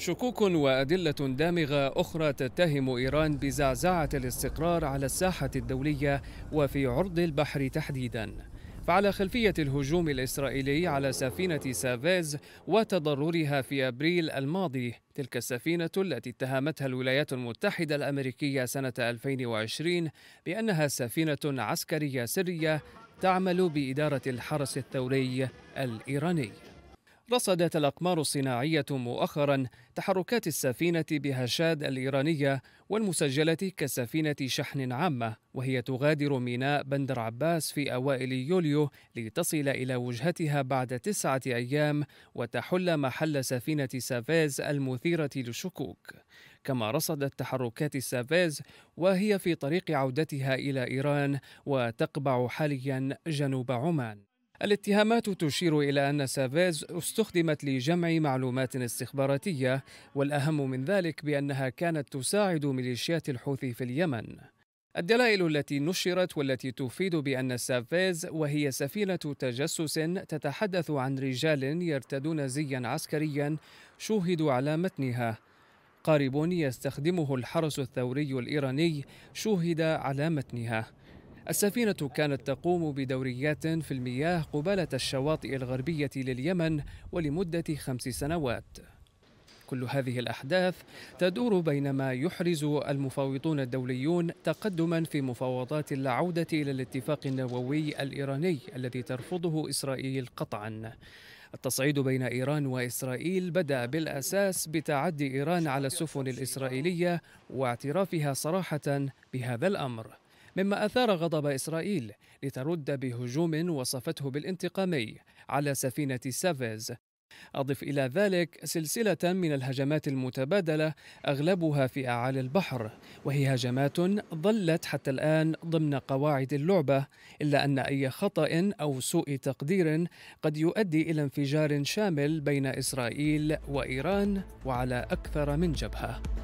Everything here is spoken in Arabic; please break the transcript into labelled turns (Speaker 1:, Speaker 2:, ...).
Speaker 1: شكوك وأدلة دامغة أخرى تتهم إيران بزعزعة الاستقرار على الساحة الدولية وفي عرض البحر تحديداً فعلى خلفية الهجوم الإسرائيلي على سفينة سافيز وتضررها في أبريل الماضي تلك السفينة التي اتهمتها الولايات المتحدة الأمريكية سنة 2020 بأنها سفينة عسكرية سرية تعمل بإدارة الحرس الثوري الإيراني رصدت الأقمار الصناعية مؤخرا تحركات السفينة بهشاد الإيرانية والمسجلة كسفينة شحن عامة وهي تغادر ميناء بندر عباس في أوائل يوليو لتصل إلى وجهتها بعد تسعة أيام وتحل محل سفينة سافيز المثيرة للشكوك كما رصدت تحركات سافيز وهي في طريق عودتها إلى إيران وتقبع حاليا جنوب عمان الاتهامات تشير إلى أن سافيز استخدمت لجمع معلومات استخباراتية والأهم من ذلك بأنها كانت تساعد ميليشيات الحوثي في اليمن الدلائل التي نشرت والتي تفيد بأن سافيز وهي سفينة تجسس تتحدث عن رجال يرتدون زيا عسكريا شوهدوا على متنها قارب يستخدمه الحرس الثوري الإيراني شوهد على متنها السفينة كانت تقوم بدوريات في المياه قبالة الشواطئ الغربية لليمن ولمدة خمس سنوات كل هذه الأحداث تدور بينما يحرز المفاوضون الدوليون تقدما في مفاوضات العودة إلى الاتفاق النووي الإيراني الذي ترفضه إسرائيل قطعا التصعيد بين إيران وإسرائيل بدأ بالأساس بتعدي إيران على السفن الإسرائيلية واعترافها صراحة بهذا الأمر مما أثار غضب إسرائيل لترد بهجوم وصفته بالانتقامي على سفينة سافيز أضف إلى ذلك سلسلة من الهجمات المتبادلة أغلبها في أعالي البحر وهي هجمات ظلت حتى الآن ضمن قواعد اللعبة إلا أن أي خطأ أو سوء تقدير قد يؤدي إلى انفجار شامل بين إسرائيل وإيران وعلى أكثر من جبهة